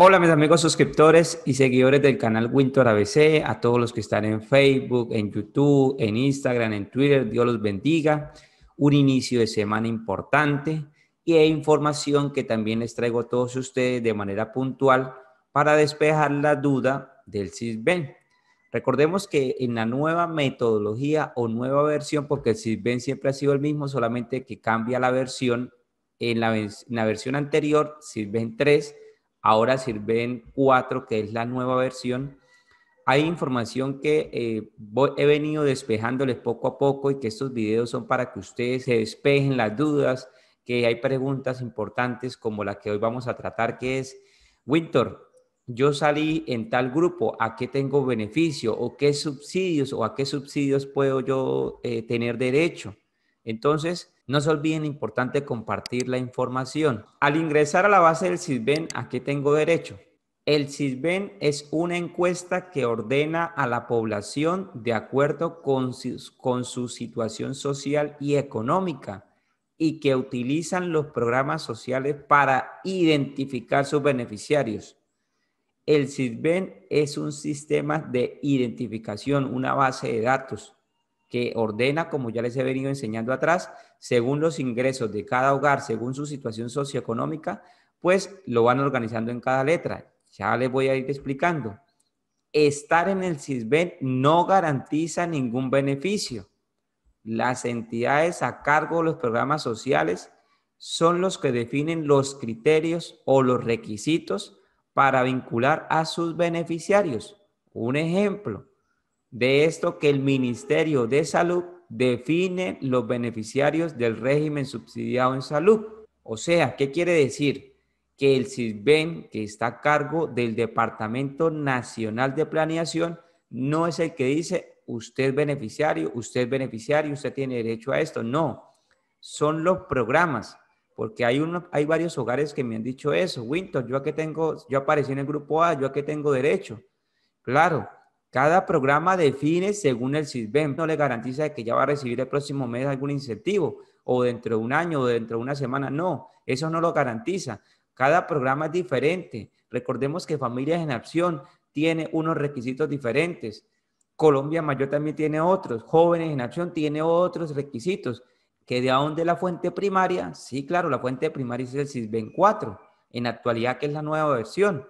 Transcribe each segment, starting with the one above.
Hola mis amigos suscriptores y seguidores del canal Winter ABC, a todos los que están en Facebook, en YouTube, en Instagram, en Twitter, Dios los bendiga. Un inicio de semana importante y hay información que también les traigo a todos ustedes de manera puntual para despejar la duda del CISBEN. Recordemos que en la nueva metodología o nueva versión, porque el CISBEN siempre ha sido el mismo, solamente que cambia la versión, en la, versión anterior, CISBEN 3, ahora Sirven cuatro, que es la nueva versión, hay información que eh, he venido despejándoles poco a poco y que estos videos son para que ustedes se despejen las dudas, que hay preguntas importantes como la que hoy vamos a tratar, que es, Winter, yo salí en tal grupo, ¿a qué tengo beneficio? ¿O qué subsidios o a qué subsidios puedo yo eh, tener derecho? Entonces, no se olviden, importante compartir la información. Al ingresar a la base del CISBEN, ¿a qué tengo derecho? El CISBEN es una encuesta que ordena a la población de acuerdo con su, situación social y económica y que utilizan los programas sociales para identificar sus beneficiarios. El CISBEN es un sistema de identificación, una base de datos que ordena, como ya les he venido enseñando atrás, según los ingresos de cada hogar, según su situación socioeconómica, pues lo van organizando en cada letra. Ya les voy a ir explicando. Estar en el CISBEN no garantiza ningún beneficio. Las entidades a cargo de los programas sociales son los que definen los criterios o los requisitos para vincular a sus beneficiarios. Un ejemplo, de esto que el Ministerio de Salud define los beneficiarios del régimen subsidiado en salud. O sea, ¿qué quiere decir? Que el CISBEN, que está a cargo del Departamento Nacional de Planeación, no es el que dice usted beneficiario, usted es beneficiario, usted tiene derecho a esto. No, son los programas, porque hay, uno, hay varios hogares que me han dicho eso. Winton, yo aquí tengo, yo aparecí en el grupo A, yo aquí tengo derecho. Claro, cada programa define según el SISBEN, no le garantiza que ya va a recibir el próximo mes algún incentivo o dentro de un año o dentro de una semana, no, eso no lo garantiza. Cada programa es diferente. Recordemos que Familias en Acción tiene unos requisitos diferentes. Colombia Mayor también tiene otros, Jóvenes en Acción tiene otros requisitos, que de dónde la fuente primaria, sí, claro, la fuente primaria es el SISBEN 4, en actualidad que es la nueva versión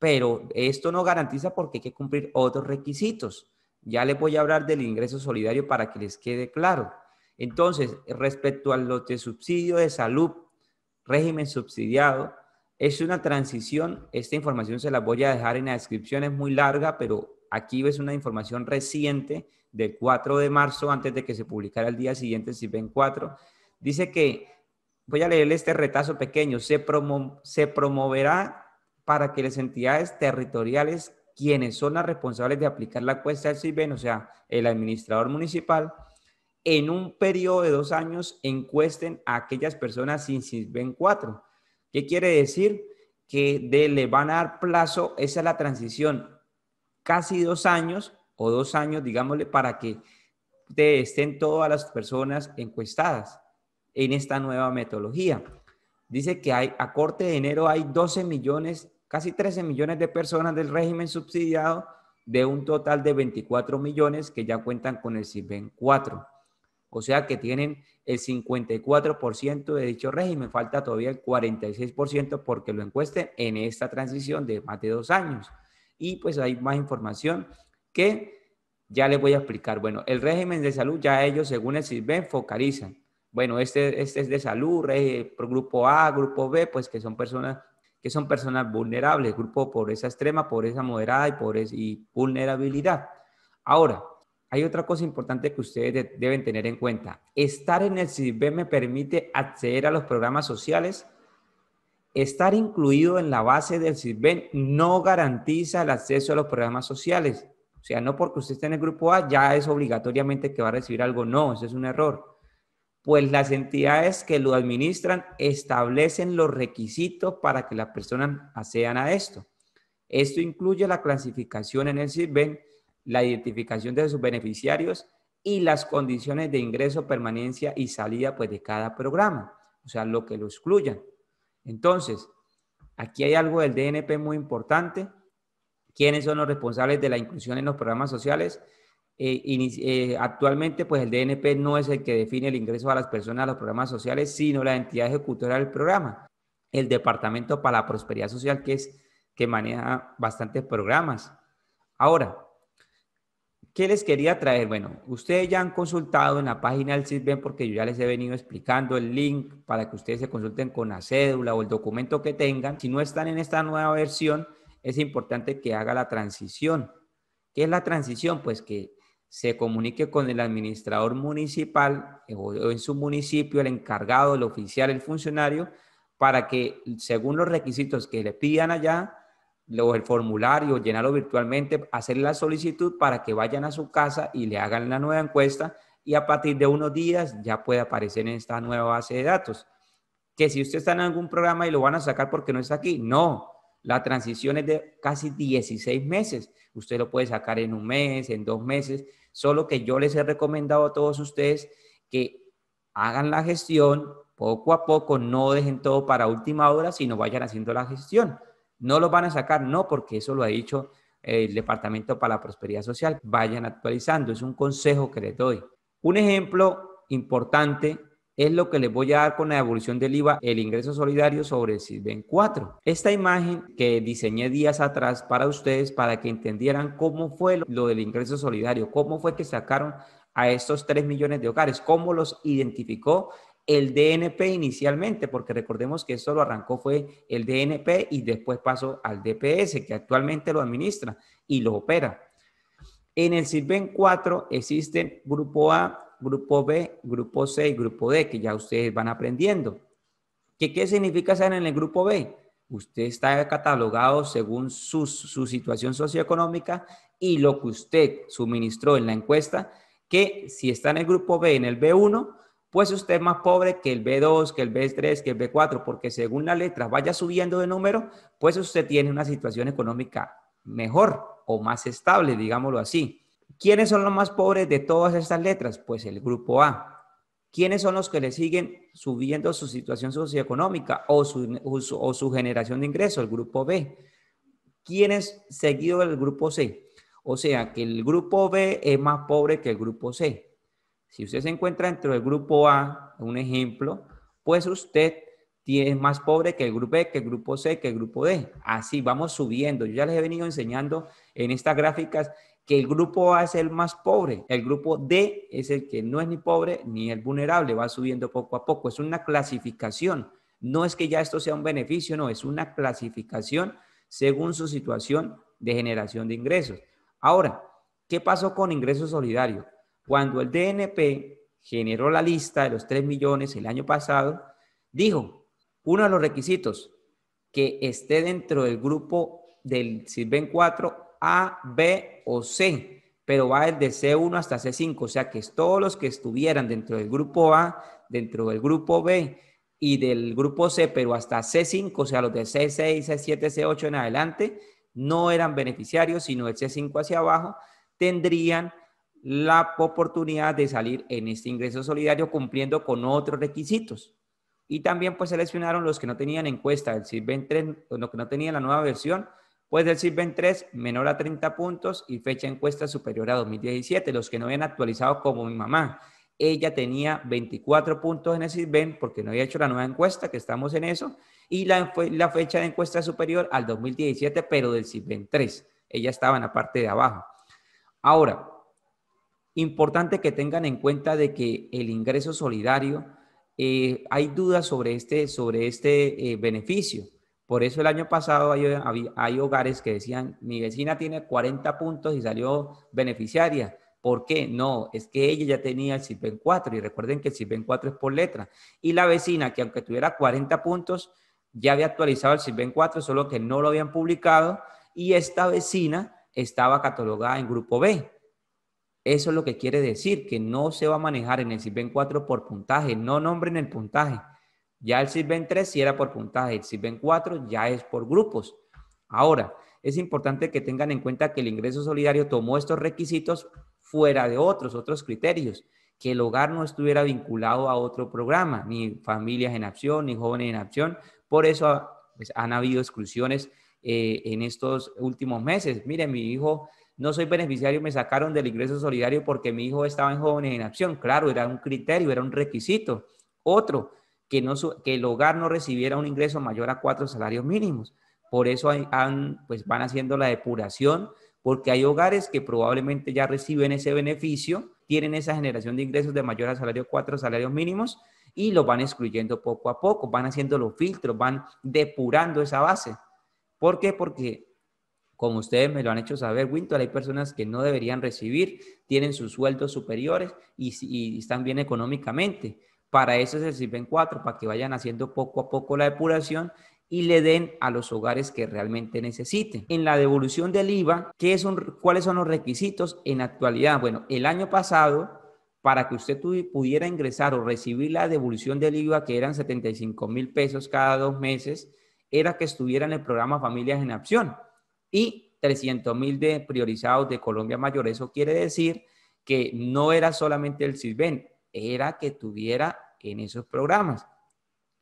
pero esto no garantiza porque hay que cumplir otros requisitos. Ya les voy a hablar del ingreso solidario para que les quede claro. Entonces, respecto a los de subsidio de salud, régimen subsidiado, es una transición. Esta información se la voy a dejar en la descripción, es muy larga, pero aquí ves una información reciente del 4 de marzo, antes de que se publicara el día siguiente, si ven 4. Dice que, voy a leerle este retazo pequeño, se, se promoverá para que las entidades territoriales, quienes son las responsables de aplicar la encuesta del CIBEN, o sea, el administrador municipal, en un periodo de dos años encuesten a aquellas personas sin CISBEN 4. ¿Qué quiere decir? Que le van a dar plazo, esa es la transición, casi dos años o dos años, digámosle, para que estén todas las personas encuestadas en esta nueva metodología. Dice que hay, a corte de enero hay 12 millones casi 13 millones de personas del régimen subsidiado de un total de 24 millones que ya cuentan con el SIBEN 4. O sea que tienen el 54% de dicho régimen, falta todavía el 46% porque lo encuesten en esta transición de más de dos años. Y pues hay más información que ya les voy a explicar. Bueno, el régimen de salud ya ellos, según el SISBEN, focalizan. Bueno, este, este es de salud, grupo A, grupo B, pues que son personas que son personas vulnerables, grupo pobreza extrema, pobreza moderada y, pobreza y vulnerabilidad. Ahora, hay otra cosa importante que ustedes deben tener en cuenta. Estar en el CIBE me permite acceder a los programas sociales. Estar incluido en la base del CISBEN no garantiza el acceso a los programas sociales. O sea, no porque usted esté en el grupo A ya es obligatoriamente que va a recibir algo. No, ese es un error pues las entidades que lo administran establecen los requisitos para que las personas accedan a esto. Esto incluye la clasificación en el CIRBEN, la identificación de sus beneficiarios y las condiciones de ingreso, permanencia y salida pues, de cada programa, o sea, lo que lo excluyan. Entonces, aquí hay algo del DNP muy importante. ¿Quiénes son los responsables de la inclusión en los programas sociales? Eh, eh, actualmente, pues el DNP no es el que define el ingreso a las personas a los programas sociales, sino la entidad ejecutora del programa, el Departamento para la Prosperidad Social, que es que maneja bastantes programas. Ahora, ¿qué les quería traer? Bueno, ustedes ya han consultado en la página del CISBEN porque yo ya les he venido explicando el link para que ustedes se consulten con la cédula o el documento que tengan. Si no están en esta nueva versión, es importante que haga la transición. ¿Qué es la transición? Pues que se comunique con el administrador municipal eh, o en su municipio, el encargado, el oficial, el funcionario, para que según los requisitos que le pidan allá, o el formulario, llenarlo virtualmente, hacer la solicitud para que vayan a su casa y le hagan la nueva encuesta y a partir de unos días ya puede aparecer en esta nueva base de datos. Que si usted está en algún programa y lo van a sacar porque no está aquí, no, la transición es de casi 16 meses. Usted lo puede sacar en un mes, en dos meses, Solo que yo les he recomendado a todos ustedes que hagan la gestión poco a poco, no dejen todo para última hora, sino vayan haciendo la gestión. No los van a sacar, no, porque eso lo ha dicho eh, el Departamento para la Prosperidad Social. Vayan actualizando, es un consejo que les doy. Un ejemplo importante es lo que les voy a dar con la evolución del IVA, el ingreso solidario sobre el SISBEN 4. Esta imagen que diseñé días atrás para ustedes, para que entendieran cómo fue lo, del ingreso solidario, cómo fue que sacaron a estos 3 millones de hogares, cómo los identificó el DNP inicialmente, porque recordemos que esto lo arrancó fue el DNP y después pasó al DPS, que actualmente lo administra y lo opera. En el SISBEN 4 existen grupo A, grupo B, grupo C y grupo D, que ya ustedes van aprendiendo. ¿Qué, qué significa estar en el grupo B? Usted está catalogado según su, su situación socioeconómica y lo que usted suministró en la encuesta, que si está en el grupo B, en el B1, pues usted es más pobre que el B2, que el B3, que el B4, porque según la letra vaya subiendo de número, pues usted tiene una situación económica mejor o más estable, digámoslo así. ¿Quiénes son los más pobres de todas estas letras? Pues el grupo A. ¿Quiénes son los que le siguen subiendo su situación socioeconómica o su, o su, generación de ingresos? El grupo B. es seguido del grupo C? O sea, que el grupo B es más pobre que el grupo C. Si usted se encuentra dentro del grupo A, un ejemplo, pues usted es más pobre que el grupo B, que el grupo C, que el grupo D. Así vamos subiendo. Yo ya les he venido enseñando en estas gráficas que el grupo A es el más pobre, el grupo D es el que no es ni pobre ni el vulnerable, va subiendo poco a poco, es una clasificación, no es que ya esto sea un beneficio, no, es una clasificación según su situación de generación de ingresos. Ahora, ¿qué pasó con ingreso solidarios Cuando el DNP generó la lista de los 3 millones el año pasado, dijo, uno de los requisitos, que esté dentro del grupo del SILBEN 4 a, B o C, pero va desde C1 hasta C5, o sea que todos los que estuvieran dentro del grupo A, dentro del grupo B y del grupo C, pero hasta C5, o sea los de C6, C7, C8 en adelante, no eran beneficiarios, sino el C5 hacia abajo, tendrían la oportunidad de salir en este ingreso solidario cumpliendo con otros requisitos. Y también pues seleccionaron los que no tenían encuesta, el CIRBEN los que no tenían la nueva versión, pues del SISBEN 3 menor a 30 puntos y fecha de encuesta superior a 2017. Los que no habían actualizado como mi mamá. Ella tenía 24 puntos en el SISBEN porque no había hecho la nueva encuesta, que estamos en eso, y la, fecha de encuesta superior al 2017, pero del SIBEN 3. Ella estaba en la parte de abajo. Ahora, importante que tengan en cuenta de que el ingreso solidario, eh, hay dudas sobre este, sobre este eh, beneficio. Por eso el año pasado hay, hogares que decían, mi vecina tiene 40 puntos y salió beneficiaria. ¿Por qué? No, es que ella ya tenía el CIPEN 4 y recuerden que el CIPEN 4 es por letra. Y la vecina que aunque tuviera 40 puntos, ya había actualizado el CIPEN 4, solo que no lo habían publicado y esta vecina estaba catalogada en grupo B. Eso es lo que quiere decir, que no se va a manejar en el CIPEN 4 por puntaje, no nombren el puntaje, ya el SIBEN 3 si era por puntaje, el SIBEN 4 ya es por grupos. Ahora, es importante que tengan en cuenta que el ingreso solidario tomó estos requisitos fuera de otros, otros criterios, que el hogar no estuviera vinculado a otro programa, ni familias en acción, ni jóvenes en acción. Por eso ah, pues, han habido exclusiones eh, en estos últimos meses. Mire, mi hijo, no soy beneficiario, me sacaron del ingreso solidario porque mi hijo estaba en jóvenes en acción. Claro, era un criterio, era un requisito. Otro, que, el hogar no recibiera un ingreso mayor a cuatro salarios mínimos. Por eso pues van haciendo la depuración, porque hay hogares que probablemente ya reciben ese beneficio, tienen esa generación de ingresos de mayor a salario cuatro salarios mínimos y lo van excluyendo poco a poco, van haciendo los filtros, van depurando esa base. ¿Por qué? Porque como ustedes me lo han hecho saber, Winter, hay personas que no deberían recibir, tienen sus sueldos superiores y están bien económicamente. Para eso se sirven cuatro, para que vayan haciendo poco a poco la depuración y le den a los hogares que realmente necesiten. En la devolución del IVA, son, ¿cuáles son los requisitos en actualidad? Bueno, el año pasado, para que usted pudiera ingresar o recibir la devolución del IVA, que eran 75 mil pesos cada dos meses, era que estuviera en el programa Familias en Acción y 300 mil de priorizados de Colombia Mayor. Eso quiere decir que no era solamente el SISBEN, era que tuviera en esos programas.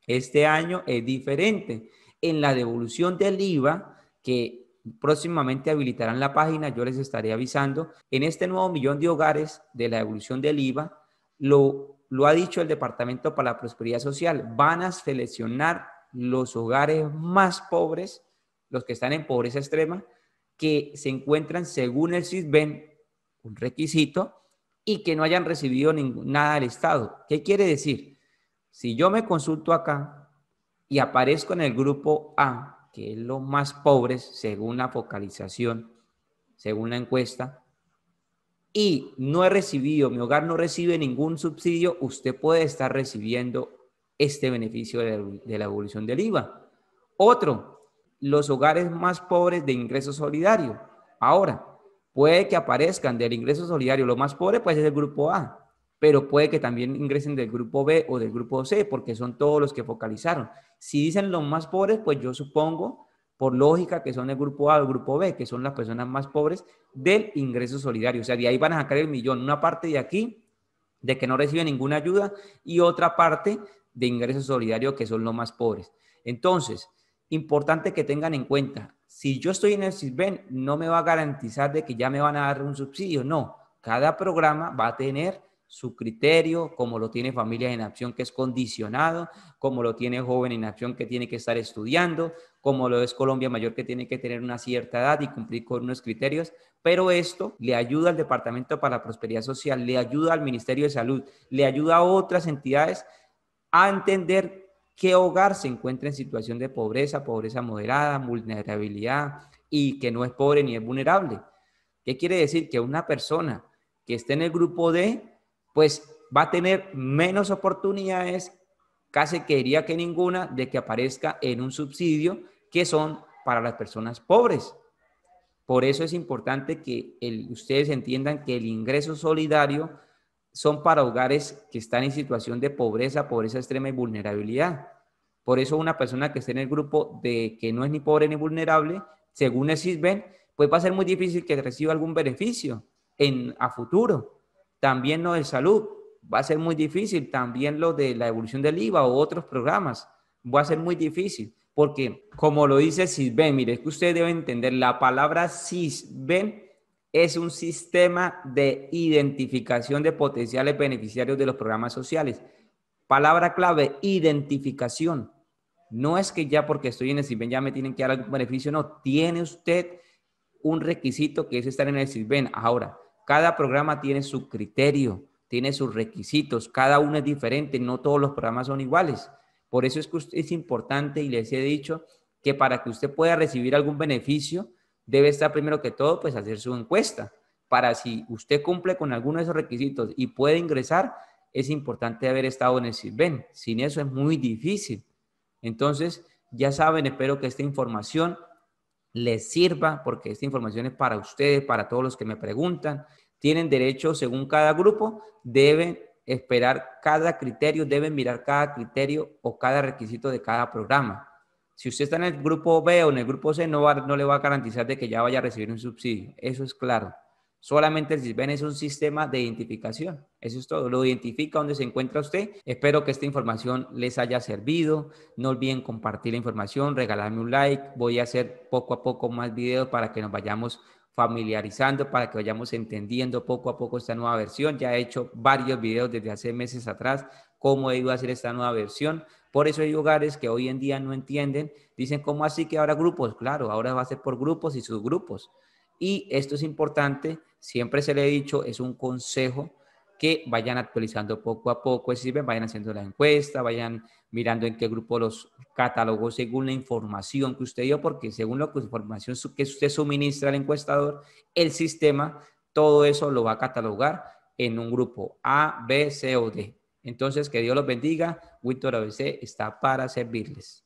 Este año es diferente. En la devolución del IVA, que próximamente habilitarán la página, yo les estaré avisando, en este nuevo millón de hogares de la devolución del IVA, lo, ha dicho el Departamento para la Prosperidad Social, van a seleccionar los hogares más pobres, los que están en pobreza extrema, que se encuentran según el SISBEN, un requisito, y que no hayan recibido nada del Estado. ¿Qué quiere decir? Si yo me consulto acá y aparezco en el grupo A, que es los más pobres según la focalización, según la encuesta, y no he recibido, mi hogar no recibe ningún subsidio, usted puede estar recibiendo este beneficio de la, de la evolución del IVA. Otro, los hogares más pobres de ingreso solidario. Ahora, Puede que aparezcan del ingreso solidario los más pobres, pues es el grupo A, pero puede que también ingresen del grupo B o del grupo C, porque son todos los que focalizaron. Si dicen los más pobres, pues yo supongo, por lógica, que son el grupo A o el grupo B, que son las personas más pobres del ingreso solidario. O sea, de ahí van a sacar el millón, una parte de aquí, de que no recibe ninguna ayuda, y otra parte de ingreso solidario, que son los más pobres. Entonces, importante que tengan en cuenta. Si yo estoy en el CISBEN, no me va a garantizar de que ya me van a dar un subsidio. No, cada programa va a tener su criterio, como lo tiene familia en Acción, que es condicionado, como lo tiene Joven en Acción, que tiene que estar estudiando, como lo es Colombia Mayor, que tiene que tener una cierta edad y cumplir con unos criterios. Pero esto le ayuda al Departamento para la Prosperidad Social, le ayuda al Ministerio de Salud, le ayuda a otras entidades a entender qué hogar se encuentra en situación de pobreza, pobreza moderada, vulnerabilidad y que no es pobre ni es vulnerable. ¿Qué quiere decir? Que una persona que esté en el grupo D, pues va a tener menos oportunidades, casi quería que ninguna, de que aparezca en un subsidio que son para las personas pobres. Por eso es importante que ustedes entiendan que el ingreso solidario son para hogares que están en situación de pobreza, pobreza extrema y vulnerabilidad. Por eso una persona que esté en el grupo de que no es ni pobre ni vulnerable, según el CISBEN, pues va a ser muy difícil que reciba algún beneficio en, a futuro. También lo de salud, va a ser muy difícil. También lo de la evolución del IVA o otros programas, va a ser muy difícil. Porque como lo dice CISBEN, mire, es que ustedes deben entender, la palabra CISBEN es un sistema de identificación de potenciales beneficiarios de los programas sociales. Palabra clave, identificación. No es que ya porque estoy en el SIBEN ya me tienen que dar algún beneficio, no. Tiene usted un requisito que es estar en el SIBEN. Ahora, cada programa tiene su criterio, tiene sus requisitos, cada uno es diferente, no todos los programas son iguales. Por eso es es importante y les he dicho que para que usted pueda recibir algún beneficio, debe estar primero que todo, pues hacer su encuesta para si usted cumple con alguno de esos requisitos y puede ingresar, es importante haber estado en el CIRBEN. Sin eso es muy difícil. Entonces, ya saben, espero que esta información les sirva, porque esta información es para ustedes, para todos los que me preguntan. Tienen derecho, según cada grupo, deben esperar cada criterio, deben mirar cada criterio o cada requisito de cada programa. Si usted está en el grupo B o en el grupo C, no, va, no le va a garantizar de que ya vaya a recibir un subsidio. Eso es claro. Solamente el SISBEN es un sistema de identificación. Eso es todo. Lo identifica donde se encuentra usted. Espero que esta información les haya servido. No olviden compartir la información, regalarme un like. Voy a hacer poco a poco más videos para que nos vayamos familiarizando, para que vayamos entendiendo poco a poco esta nueva versión. Ya he hecho varios videos desde hace meses atrás cómo iba a hacer esta nueva versión. Por eso hay lugares que hoy en día no entienden, dicen, ¿cómo así que ahora grupos? Claro, ahora va a ser por grupos y subgrupos. Y esto es importante, siempre se le he dicho, es un consejo que vayan actualizando poco a poco, es decir, vayan haciendo la encuesta, vayan mirando en qué grupo los catálogos según la información que usted dio, porque según la información que usted suministra al encuestador, el sistema, todo eso lo va a catalogar en un grupo A, B, C o D. Entonces, que Dios los bendiga. Wittor ABC está para servirles.